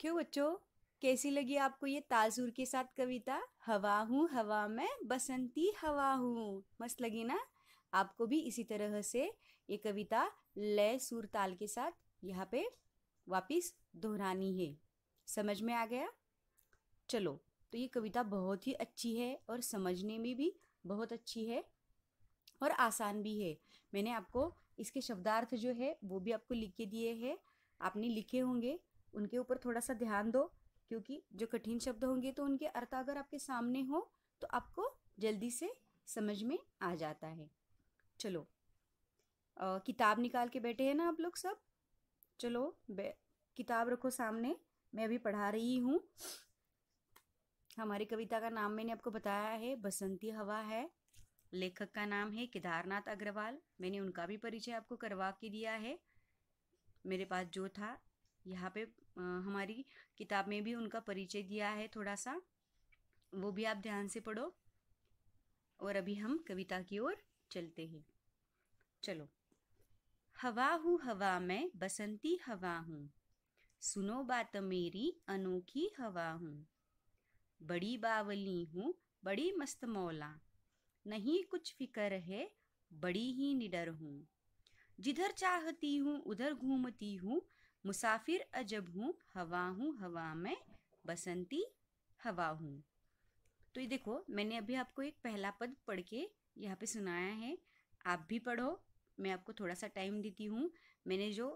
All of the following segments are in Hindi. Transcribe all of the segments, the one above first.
क्यों बच्चों कैसी लगी आपको ये ताजूर के साथ कविता हवा हूँ हवा में बसंती हवा हूँ मस्त लगी ना आपको भी इसी तरह से ये कविता लय सुर ताल के साथ यहाँ पे वापिस दोहरानी है समझ में आ गया चलो तो ये कविता बहुत ही अच्छी है और समझने में भी बहुत अच्छी है और आसान भी है मैंने आपको इसके शब्दार्थ जो है वो भी आपको लिख के दिए हैं आपने लिखे होंगे उनके ऊपर थोड़ा सा ध्यान दो क्योंकि जो कठिन शब्द होंगे तो उनके अर्थ अगर आपके सामने हो तो आपको जल्दी से समझ में आ जाता है चलो आ, किताब निकाल के बैठे हैं ना आप लोग सब चलो किताब रखो सामने मैं अभी पढ़ा रही हूँ हमारी कविता का नाम मैंने आपको बताया है बसंती हवा है लेखक का नाम है केदारनाथ अग्रवाल मैंने उनका भी परिचय आपको करवा के दिया है मेरे पास जो था यहाँ पे हमारी किताब में भी उनका परिचय दिया है थोड़ा सा वो भी आप ध्यान से पढ़ो और अभी हम कविता की ओर चलते हैं चलो हवा हूँ हवा मैं बसंती हवा हूँ सुनो बात मेरी अनोखी हवा हूँ बड़ी बावली हूँ बड़ी मस्त मौला नहीं कुछ फिक्र है बड़ी ही निडर हूँ जिधर चाहती हूँ उधर घूमती हूँ मुसाफिर अजब हूँ हवा हूँ हवा में बसंती हवा हूँ तो ये देखो मैंने अभी आपको एक पहला पद पढ़ के यहाँ पे सुनाया है आप भी पढ़ो मैं आपको थोड़ा सा टाइम देती हूँ मैंने जो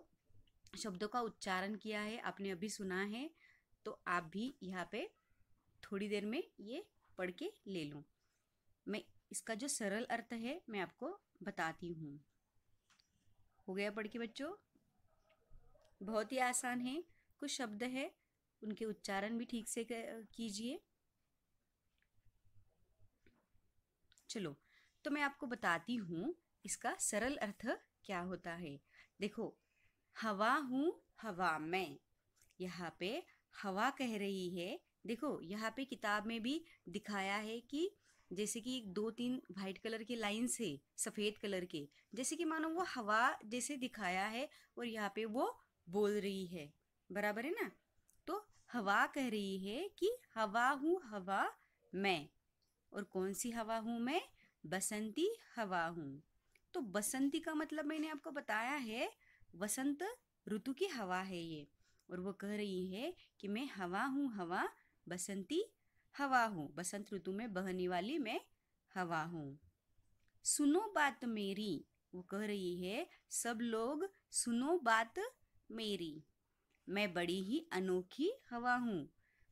शब्दों का उच्चारण किया है आपने अभी सुना है तो आप भी यहाँ पे थोड़ी देर में ये पढ़ के ले लूँ मैं इसका जो सरल अर्थ है मैं आपको बताती हूँ हो गया पढ़ के बच्चों बहुत ही आसान है कुछ शब्द है उनके उच्चारण भी ठीक से कीजिए चलो तो मैं आपको बताती हूँ इसका सरल अर्थ क्या होता है देखो हवा हूँ हवा मैं यहाँ पे हवा कह रही है देखो यहाँ पे किताब में भी दिखाया है कि जैसे कि दो तीन वाइट कलर के लाइन से सफ़ेद कलर के जैसे कि मानो वो हवा जैसे दिखाया है और यहाँ पे वो बोल रही है बराबर है ना तो हवा कह रही है कि हवा हूँ हवा मैं और कौन सी हवा हूँ मैं बसंती हवा हूँ तो बसंती का मतलब मैंने आपको बताया है वसंत ऋतु की हवा है ये और वो कह रही है कि मैं हवा हूँ हवा बसंती हवा हूँ बसंत ऋतु में बहने वाली मैं हवा हूँ सुनो बात मेरी वो कह रही है सब लोग सुनो बात मेरी मैं बड़ी ही अनोखी हवा हूँ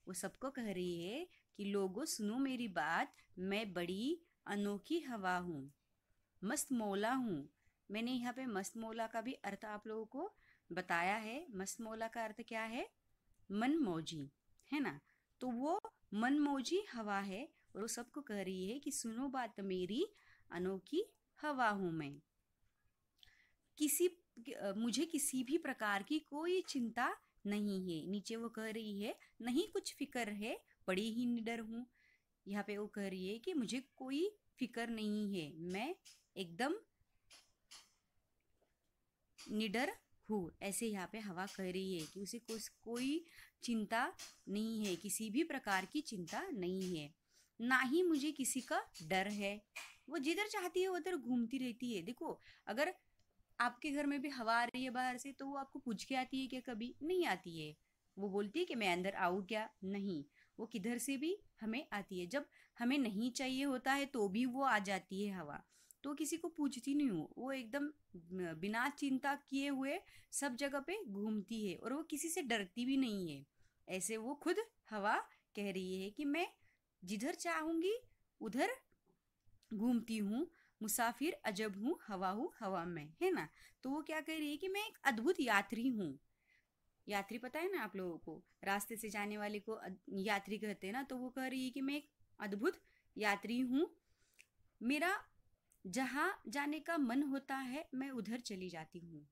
वो सबको कह रही है कि लोगों सुनो मेरी बात मैं बड़ी अनोखी हवा हूँ मस्त मौला हूँ मैंने यहाँ पे मस्त मौला का भी अर्थ आप लोगों को बताया है मस्त मौला का अर्थ क्या है मन मौजी है ना तो वो मन मौजी हवा है और वो सबको कह रही है कि सुनो बात मेरी अनोखी हवा हूँ मैं किसी मुझे किसी भी प्रकार की कोई चिंता नहीं है नीचे वो कह रही है नहीं कुछ फिक्र है बड़ी ही निडर हूँ यहाँ पे वो कह रही है कि मुझे कोई फिक्र नहीं है मैं एकदम निडर हूँ ऐसे यहाँ पे हवा कह रही है कि उसे कुछ कोई चिंता नहीं है किसी भी प्रकार की चिंता नहीं है ना ही मुझे किसी का डर है वो जिधर चाहती है उधर घूमती रहती है देखो अगर आपके घर में भी हवा आ रही है बाहर से तो वो आपको पूछ के आती है क्या कभी नहीं आती है वो बोलती है कि मैं अंदर आऊँ क्या नहीं वो किधर से भी हमें आती है जब हमें नहीं चाहिए होता है तो भी वो आ जाती है हवा तो किसी को पूछती नहीं हूँ वो एकदम बिना चिंता किए हुए सब जगह पे घूमती है और वो किसी से डरती भी नहीं है ऐसे वो खुद हवा कह रही है कि मैं जिधर चाहूँगी उधर घूमती हूँ मुसाफिर अजब हूँ हवा हूँ हवा में है ना तो वो क्या कह रही है कि मैं एक अद्भुत यात्री हूँ यात्री पता है ना आप लोगों को रास्ते से जाने वाले को यात्री कहते हैं ना तो वो कह रही है कि मैं एक अद्भुत यात्री हूँ मेरा जहाँ जाने का मन होता है मैं उधर चली जाती हूँ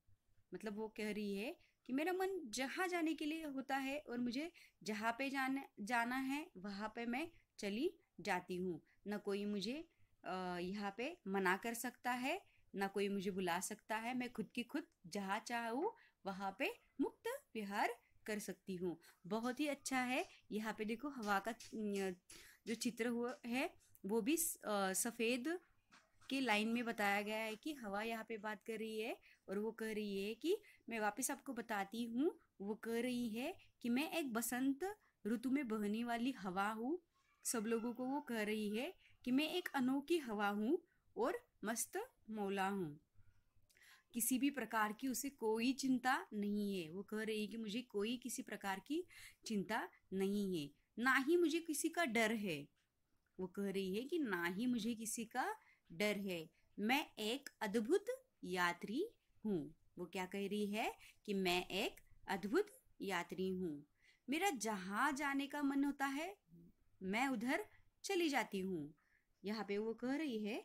मतलब वो कह रही है कि मेरा मन जहाँ जाने के लिए होता है और मुझे जहाँ पे जाना जाना है वहाँ पे मैं चली जाती हूँ न कोई मुझे यहाँ पे मना कर सकता है ना कोई मुझे बुला सकता है मैं खुद की खुद जहाँ चाहूँ वहाँ पे मुक्त विहार कर सकती हूँ बहुत ही अच्छा है यहाँ पे देखो हवा का जो चित्र हुआ है वो भी सफ़ेद के लाइन में बताया गया है कि हवा यहाँ पे बात कर रही है और वो कह रही है कि मैं वापस आपको बताती हूँ वो कह रही है कि मैं एक बसंत ऋतु में बहने वाली हवा हूँ सब लोगों को वो कह रही है कि मैं एक अनोखी हवा हूँ और मस्त मौला हूँ किसी भी प्रकार की उसे कोई चिंता नहीं है वो कह रही है कि मुझे कोई किसी प्रकार की चिंता नहीं है ना ही मुझे किसी का डर है वो कह रही है कि ना ही मुझे किसी का डर है मैं एक अद्भुत यात्री हूँ वो क्या कह रही है कि मैं एक अद्भुत यात्री हूँ मेरा जहाँ जाने का मन होता है मैं उधर चली जाती हूँ यहाँ पे वो कह रही है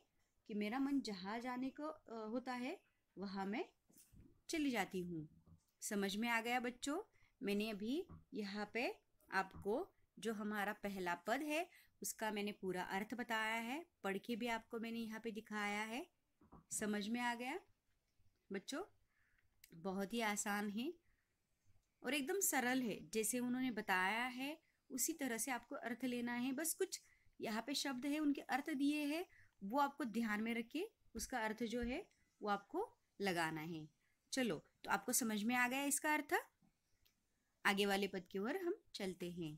कि मेरा मन जहाँ जाने को होता है वहाँ मैं चली जाती हूँ समझ में आ गया बच्चों मैंने अभी यहाँ पे आपको जो हमारा पहला पद है उसका मैंने पूरा अर्थ बताया है पढ़ के भी आपको मैंने यहाँ पे दिखाया है समझ में आ गया बच्चों बहुत ही आसान है और एकदम सरल है जैसे उन्होंने बताया है उसी तरह से आपको अर्थ लेना है बस कुछ यहाँ पे शब्द है उनके अर्थ दिए हैं वो आपको ध्यान में रख के उसका अर्थ जो है वो आपको लगाना है चलो तो आपको समझ में आ गया इसका अर्थ आगे वाले पद की ओर हम चलते हैं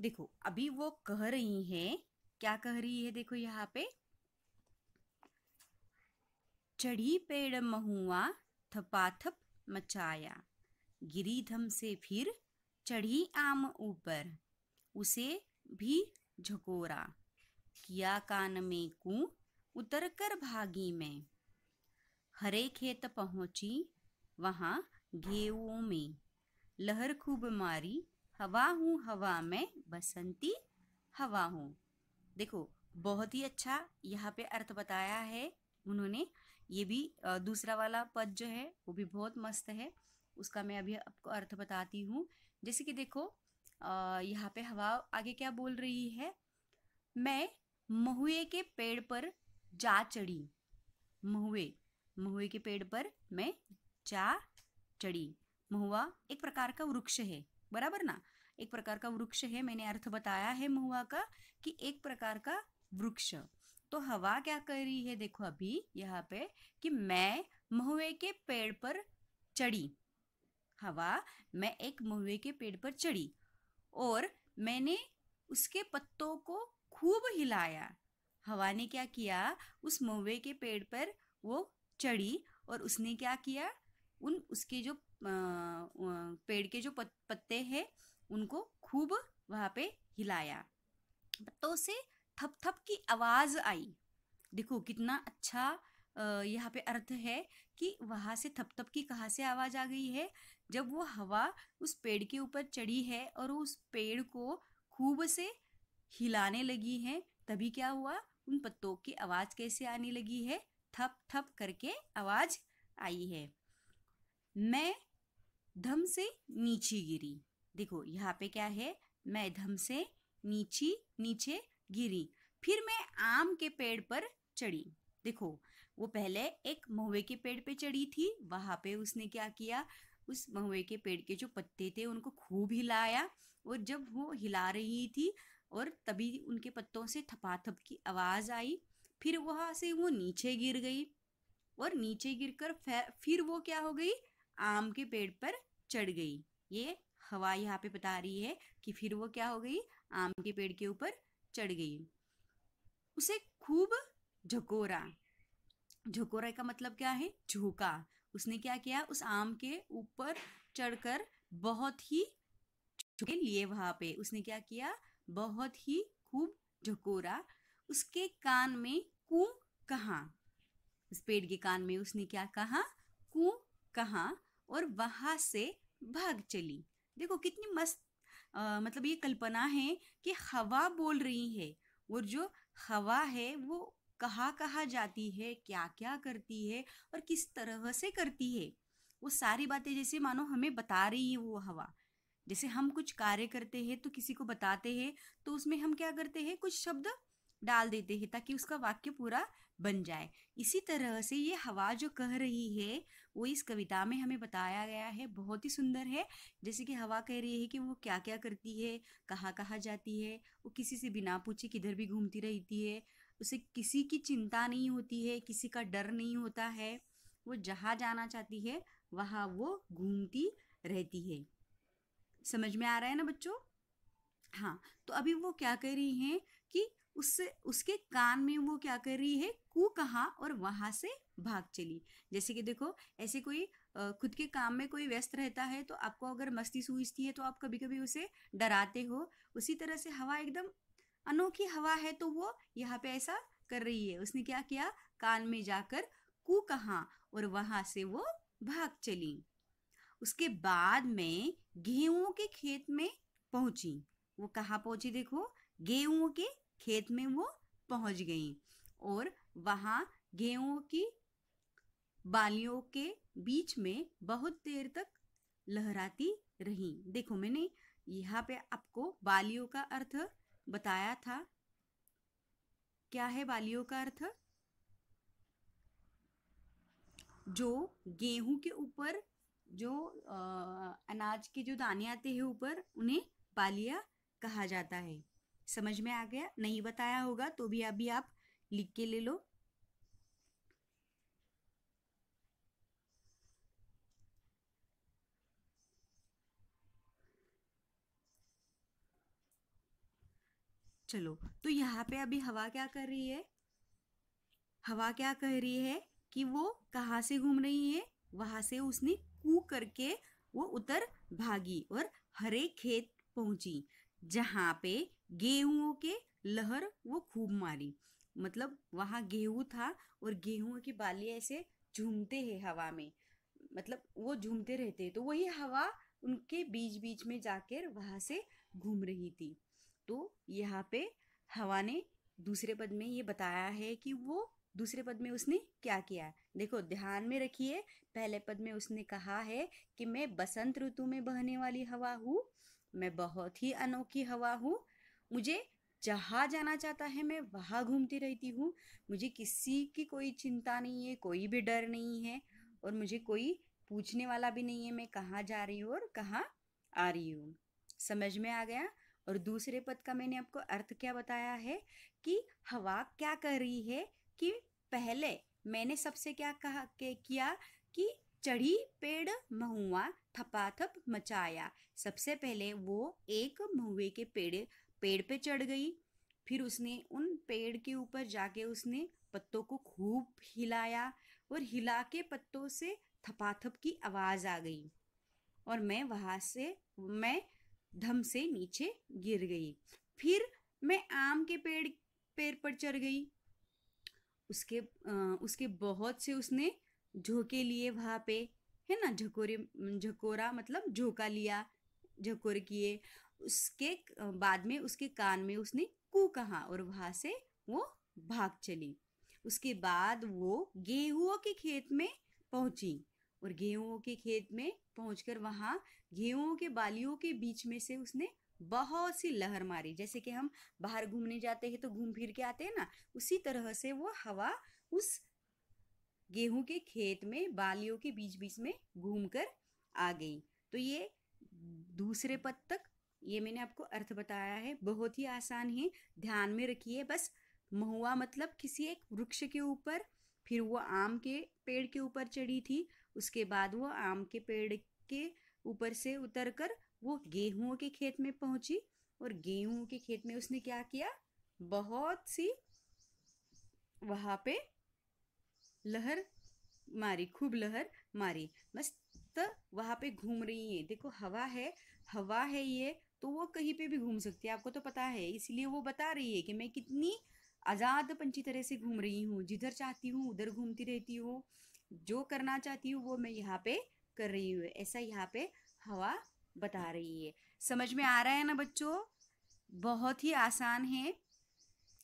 देखो अभी वो कह रही है क्या कह रही है देखो यहाँ पे चढ़ी पेड़ महुआ थपाथप मचाया गिरी धम से फिर चढ़ी आम ऊपर उसे भी झकोरा किया कान में कू उतर कर भागी मैं हरे खेत पहुंची वहां घेवों में लहर खूब मारी हवा हूँ हवा में बसंती हवा हूँ देखो बहुत ही अच्छा यहाँ पे अर्थ बताया है उन्होंने ये भी दूसरा वाला पद जो है वो भी बहुत मस्त है उसका मैं अभी आपको अर्थ बताती हूँ जैसे कि देखो यहाँ पे हवा आगे क्या बोल रही है मैं महुए के पेड़ पर जा चढ़ी महुए महुए के पेड़ पर मैं जा चढ़ी महुआ एक प्रकार का वृक्ष है बराबर ना एक प्रकार का वृक्ष है मैंने अर्थ बताया है महुआ का कि एक प्रकार का वृक्ष तो हवा क्या कर रही है देखो अभी यहाँ पे कि मैं महुए के पेड़ पर चढ़ी हवा मैं एक महुए के पेड़ पर चढ़ी और मैंने उसके पत्तों को खूब हिलाया हवा ने क्या किया उस महुए के पेड़ पर वो चढ़ी और उसने क्या किया उन उसके जो पेड़ के जो पत्ते हैं उनको खूब वहाँ पे हिलाया पत्तों से थप थप की आवाज़ आई देखो कितना अच्छा यहाँ पे अर्थ है कि वहाँ से थप थप की कहाँ से आवाज़ आ गई है जब वो हवा उस पेड़ के ऊपर चढ़ी है और उस पेड़ को खूब से हिलाने लगी है तभी क्या हुआ उन पत्तों की आवाज़ कैसे आने लगी है थप थप करके आवाज़ आई है मैं धम से नीचे गिरी देखो यहाँ पे क्या है मैं धम से नीचे नीचे गिरी फिर मैं आम के पेड़ पर चढ़ी देखो वो पहले एक महुए के पेड़ पे चढ़ी थी वहां पे उसने क्या किया उस महुए के पेड़ के जो पत्ते थे उनको खूब हिलाया और जब वो हिला रही थी और तभी उनके पत्तों से थपाथप की आवाज़ आई फिर वहां से वो नीचे गिर गई और नीचे गिरकर फिर वो क्या हो गई आम के पेड़ पर चढ़ गई ये हवा यहाँ पे बता रही है कि फिर वो क्या हो गई आम के पेड़ के ऊपर चढ़ गई उसे खूब झकोरा झकोरा का मतलब क्या है झोंका उसने क्या किया उस आम के ऊपर चढ़कर बहुत ही झुके लिए वहां पे उसने क्या किया बहुत ही खूब झकोरा उसके कान में कू कहा उस पेड़ के कान में उसने क्या कहा कू कहा और वहां से भाग चली देखो कितनी मस्त आ, मतलब ये कल्पना है कि हवा बोल रही है और जो हवा है वो कहाँ कहाँ जाती है क्या क्या करती है और किस तरह से करती है वो सारी बातें जैसे मानो हमें बता रही है वो हवा जैसे हम कुछ कार्य करते हैं तो किसी को बताते हैं तो उसमें हम क्या करते हैं कुछ शब्द डाल देते हैं ताकि उसका वाक्य पूरा बन जाए इसी तरह से ये हवा जो कह रही है वो इस कविता में हमें बताया गया है बहुत ही सुंदर है जैसे कि हवा कह रही है कि वो क्या क्या करती है कहाँ कहाँ जाती है वो किसी से बिना पूछे किधर भी घूमती रहती है उसे किसी की चिंता नहीं होती है किसी का डर नहीं होता है वो जहाँ जाना चाहती है वहाँ वो घूमती रहती है समझ में आ रहा है ना बच्चों हाँ तो अभी वो क्या कर रही है कि उससे उसके कान में वो क्या कर रही है कु कहा और वहां से भाग चली जैसे कि देखो ऐसे कोई खुद के काम में कोई व्यस्त रहता है तो आपको अगर मस्ती सूझती है तो आप कभी कभी उसे डराते हो उसी तरह से हवा एकदम अनोखी हवा है तो वो यहाँ पे ऐसा कर रही है उसने क्या किया कान में जाकर कू कहा और वहां से वो भाग चली उसके बाद में गेहूं के खेत में पहुंची वो कहाँ पहुंची देखो गेहूं के खेत में वो पहुंच गई और वहां गेहूं की बालियों के बीच में बहुत देर तक लहराती रही देखो मैंने यहाँ पे आपको बालियों का अर्थ बताया था क्या है बालियों का अर्थ जो गेहूं के ऊपर जो आ, अनाज के जो दाने आते हैं ऊपर उन्हें बालिया कहा जाता है समझ में आ गया नहीं बताया होगा तो भी अभी आप लिख के ले लो चलो तो यहाँ पे अभी हवा क्या कर रही है हवा क्या कह रही है कि वो कहाँ से घूम रही है वहां से उसने कू करके वो उतर भागी और हरे खेत पहुंची जहाँ पे गेहूं के लहर वो खूब मारी मतलब वहाँ गेहूं था और गेहूं की बाली ऐसे झूमते हैं हवा में मतलब वो झूमते रहते तो वही हवा उनके बीच बीच में जाकर वहाँ से घूम रही थी तो यहाँ पे हवा ने दूसरे पद में ये बताया है कि वो दूसरे पद में उसने क्या किया देखो ध्यान में रखिए पहले पद में उसने कहा है कि मैं बसंत ऋतु में बहने वाली हवा हूँ मैं बहुत ही अनोखी हवा हूँ मुझे जहाँ जाना चाहता है मैं वहाँ घूमती रहती हूँ मुझे किसी की कोई चिंता नहीं है कोई भी डर नहीं है और मुझे कोई पूछने वाला भी नहीं है मैं कहाँ जा रही हूँ और कहाँ आ रही हूँ समझ में आ गया और दूसरे पद का मैंने आपको अर्थ क्या बताया है कि हवा क्या कर रही है कि पहले मैंने सबसे क्या कहा के किया कि चढ़ी पेड़ महुआ थपाथप मचाया सबसे पहले वो एक महुए के पेड़ पेड़ पे चढ़ गई फिर उसने उन पेड़ के ऊपर जाके उसने पत्तों को खूब हिलाया और हिला के पत्तों से थपाथप की आवाज़ आ गई और मैं वहाँ से मैं धम से नीचे गिर गई फिर मैं आम के पेड़ पेड़ पर चढ़ गई उसके आ, उसके बहुत से उसने झोंके लिए वहाँ पे है ना झकोरे झकोरा मतलब झोंका लिया झकोर किए उसके बाद में उसके कान में उसने कू कहा और वहाँ से वो भाग चली उसके बाद वो गेहूँ के खेत में पहुँची और गेहूं के खेत में पहुंचकर वहां गेहूं के बालियों के बीच में से उसने बहुत सी लहर मारी जैसे कि हम बाहर घूमने जाते हैं तो घूम फिर के आते हैं ना उसी तरह से वो हवा उस गेहूं के खेत में बालियों के बीच बीच में घूम कर आ गई तो ये दूसरे पद तक ये मैंने आपको अर्थ बताया है बहुत ही आसान है ध्यान में रखिए बस महुआ मतलब किसी एक वृक्ष के ऊपर फिर वो आम के पेड़ के ऊपर चढ़ी थी उसके बाद वो आम के पेड़ के ऊपर से उतर कर वो गेहूं के खेत में पहुंची और गेहूं के खेत में उसने क्या किया बहुत सी वहां पे लहर मारी खूब लहर मारी मस्त वहां पे घूम रही है देखो हवा है हवा है ये तो वो कहीं पे भी घूम सकती है आपको तो पता है इसलिए वो बता रही है कि मैं कितनी आज़ाद पंछी तरह से घूम रही हूँ जिधर चाहती हूँ उधर घूमती रहती हूँ जो करना चाहती हूँ वो मैं यहाँ पे कर रही हूँ ऐसा यहाँ पे हवा बता रही है समझ में आ रहा है ना बच्चों बहुत ही आसान है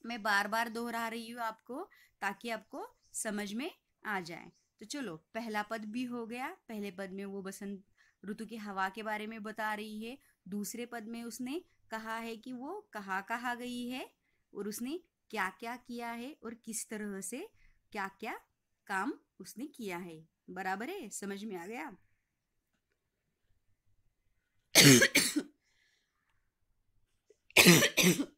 मैं बार बार दोहरा रही हूँ आपको ताकि आपको समझ में आ जाए तो चलो पहला पद भी हो गया पहले पद में वो बसंत ऋतु की हवा के बारे में बता रही है दूसरे पद में उसने कहा है कि वो कहाँ कहाँ गई है और उसने क्या क्या किया है और किस तरह से क्या क्या काम उसने किया है बराबर है समझ में आ गया